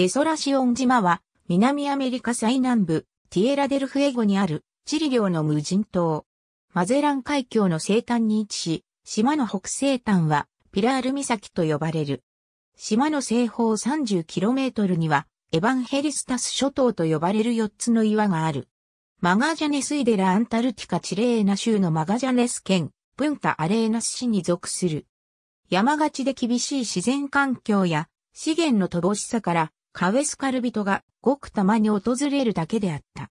デソラシオン島は、南アメリカ最南部、ティエラデルフエゴにある、チリ領の無人島。マゼラン海峡の西端に位置し、島の北西端は、ピラール岬と呼ばれる。島の西方 30km には、エヴァンヘリスタス諸島と呼ばれる4つの岩がある。マガジャネスイデラ・アンタルティカ・チレーナ州のマガジャネス県、ブンタ・アレーナス市に属する。山がちで厳しい自然環境や資源の乏しさからカウェスカル人がごくたまに訪れるだけであった。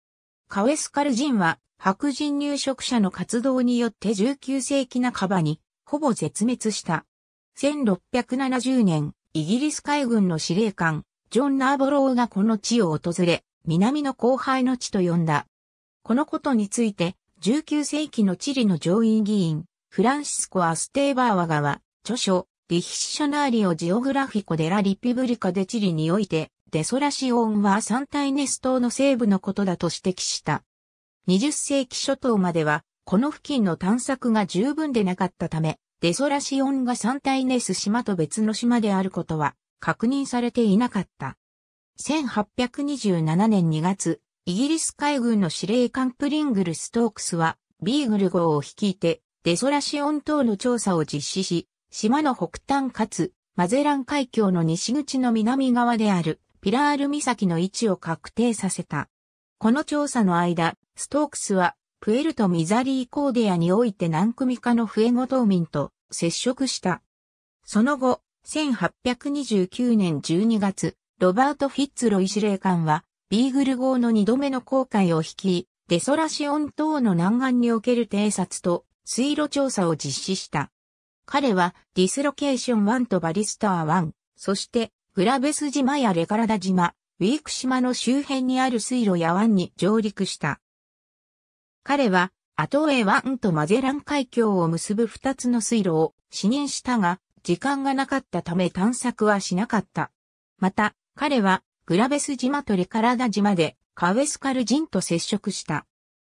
カウェスカル人は白人入植者の活動によって19世紀半ばにほぼ絶滅した。1670年、イギリス海軍の司令官、ジョン・ナーボローがこの地を訪れ、南の後輩の地と呼んだ。このことについて、19世紀の地理の上院議員、フランシスコ・アステーバーワガは、著書、リヒッショナーリオジオグラフィコデラリピブリカデチリにおいて、デソラシオンはサンタイネス島の西部のことだと指摘した。20世紀初頭までは、この付近の探索が十分でなかったため、デソラシオンがサンタイネス島と別の島であることは確認されていなかった。1827年2月、イギリス海軍の司令官プリングル・ストークスは、ビーグル号を率いて、デソラシオン島の調査を実施し、島の北端かつ、マゼラン海峡の西口の南側である、ピラール岬の位置を確定させた。この調査の間、ストークスは、プエルト・ミザリー・コーデアにおいて何組かのフエゴ島民と接触した。その後、1829年12月、ロバート・フィッツロイ司令官は、ビーグル号の二度目の航海を引き、デソラシオン島の南岸における偵察と水路調査を実施した。彼はディスロケーション1とバリスター1、そしてグラベス島やレカラダ島、ウィーク島の周辺にある水路や湾に上陸した。彼はアトウェイ湾とマゼラン海峡を結ぶ2つの水路を視認したが、時間がなかったため探索はしなかった。また、彼はグラベス島とレカラダ島でカウェスカル人と接触した。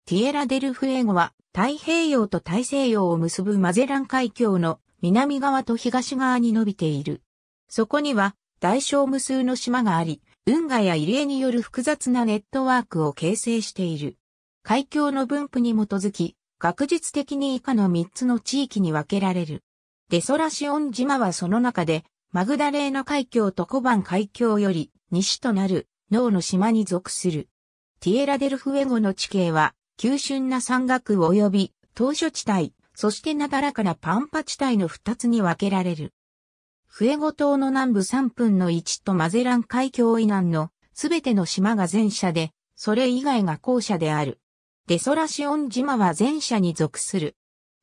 ティエラデルフエゴは太平洋と大西洋を結ぶマゼラン海峡の南側と東側に伸びている。そこには大小無数の島があり、運河や入江による複雑なネットワークを形成している。海峡の分布に基づき、学術的に以下の3つの地域に分けられる。デソラシオン島はその中で、マグダレーナ海峡とコバン海峡より西となる脳の島に属する。ティエラデルフエゴの地形は、急峻な山岳及び島嶼地帯、そしてなだらかなパンパ地帯の二つに分けられる。フエゴ島の南部三分の一とマゼラン海峡以南のすべての島が前者で、それ以外が後者である。デソラシオン島は前者に属する。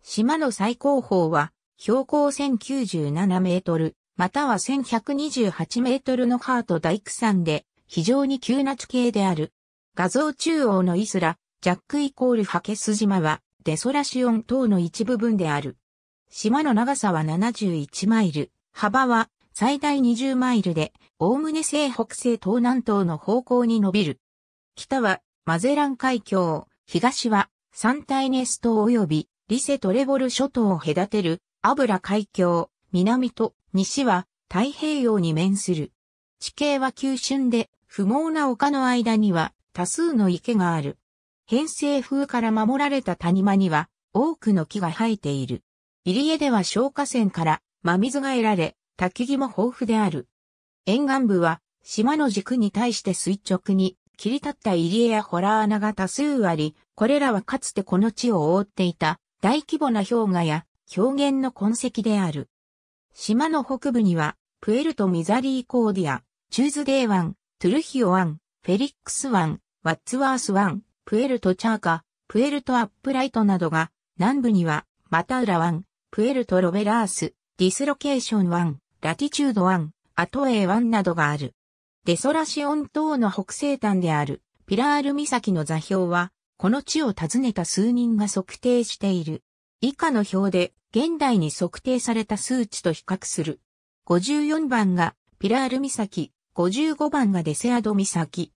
島の最高峰は標高1097メートル、または1128メートルのハート大工山で非常に急な地形である。画像中央のイスラ、ジャックイコールハケス島はデソラシオン島の一部分である。島の長さは71マイル、幅は最大20マイルで、おおむね西北西東南東の方向に伸びる。北はマゼラン海峡、東はサンタイネス島及びリセトレボル諸島を隔てるアブラ海峡、南と西は太平洋に面する。地形は急峻で不毛な丘の間には多数の池がある。偏西風から守られた谷間には多くの木が生えている。入江では消火栓から真水が得られ、焚き木も豊富である。沿岸部は島の軸に対して垂直に切り立った入江やホラー穴が多数あり、これらはかつてこの地を覆っていた大規模な氷河や表現の痕跡である。島の北部には、プエルト・ミザリー・コーディア、チューズデー湾、トゥルヒオ湾、フェリックス湾、ワッツワース湾、プエルトチャーカ、プエルトアップライトなどが、南部には、マタウラ湾、プエルトロベラース、ディスロケーション湾、ラティチュード湾、アトエー湾などがある。デソラシオン島の北西端である、ピラール岬の座標は、この地を訪ねた数人が測定している。以下の表で、現代に測定された数値と比較する。54番が、ピラール岬、55番がデセアド岬、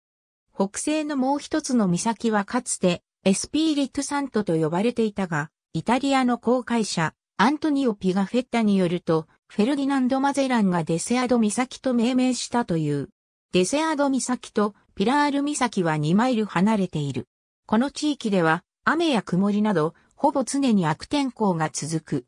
北西のもう一つの岬はかつてエスピーリットサントと呼ばれていたが、イタリアの航海者、アントニオ・ピガフェッタによると、フェルディナンド・マゼランがデセアド岬と命名したという。デセアド岬とピラール岬は2マイル離れている。この地域では雨や曇りなど、ほぼ常に悪天候が続く。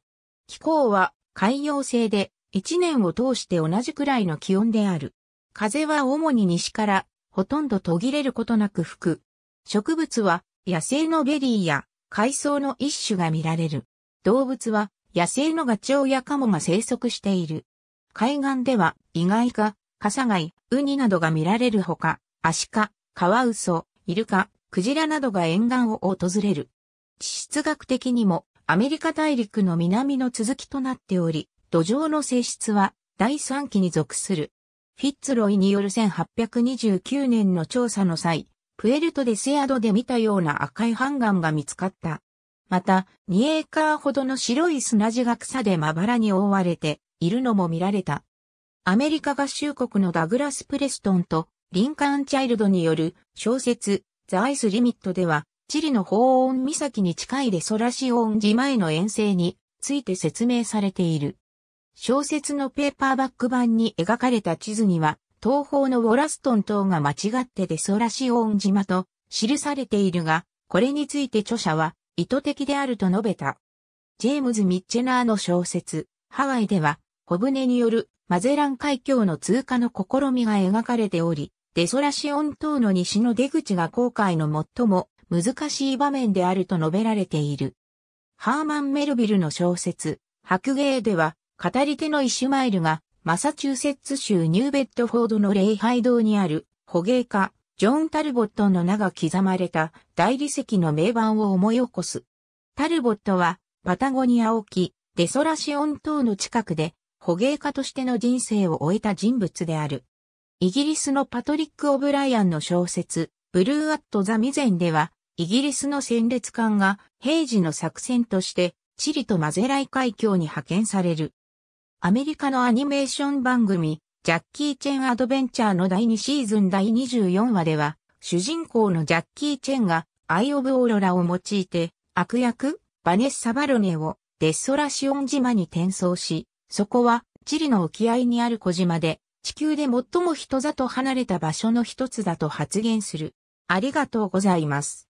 気候は海洋性で、一年を通して同じくらいの気温である。風は主に西からほとんど途切れることなく吹く。植物は野生のベリーや海藻の一種が見られる。動物は野生のガチョウやカモが生息している。海岸ではイガイカ、カサガイ、ウニなどが見られるほか、アシカ、カワウソ、イルカ、クジラなどが沿岸を訪れる。地質学的にもアメリカ大陸の南の続きとなっており、土壌の性質は第三期に属する。フィッツロイによる1829年の調査の際、プエルトデセアドで見たような赤いガンが見つかった。また、2エーカーほどの白い砂地が草でまばらに覆われているのも見られた。アメリカ合衆国のダグラス・プレストンとリンカーン・チャイルドによる小説ザ・アイス・リミットでは、チリのホ音岬に近いレソラシオン自前の遠征について説明されている。小説のペーパーバック版に描かれた地図には、東方のウォラストン島が間違ってデソラシオン島と記されているが、これについて著者は意図的であると述べた。ジェームズ・ミッチェナーの小説、ハワイでは、小舟によるマゼラン海峡の通過の試みが描かれており、デソラシオン島の西の出口が航海の最も難しい場面であると述べられている。ハーマン・メルビルの小説、白芸では、語り手のイシュマイルが、マサチューセッツ州ニューベッドフォードの礼拝堂にある、捕鯨家、ジョン・タルボットの名が刻まれた大理石の名盤を思い起こす。タルボットは、パタゴニア沖、デソラシオン島の近くで、捕鯨家としての人生を終えた人物である。イギリスのパトリック・オブライアンの小説、ブルー・アット・ザ・ミゼンでは、イギリスの戦列艦が平時の作戦として、チリとマゼライ海峡に派遣される。アメリカのアニメーション番組、ジャッキー・チェン・アドベンチャーの第2シーズン第24話では、主人公のジャッキー・チェンが、アイ・オブ・オーロラを用いて、悪役、バネッサ・バロネを、デッソラシオン島に転送し、そこは、チリの沖合にある小島で、地球で最も人里離れた場所の一つだと発言する。ありがとうございます。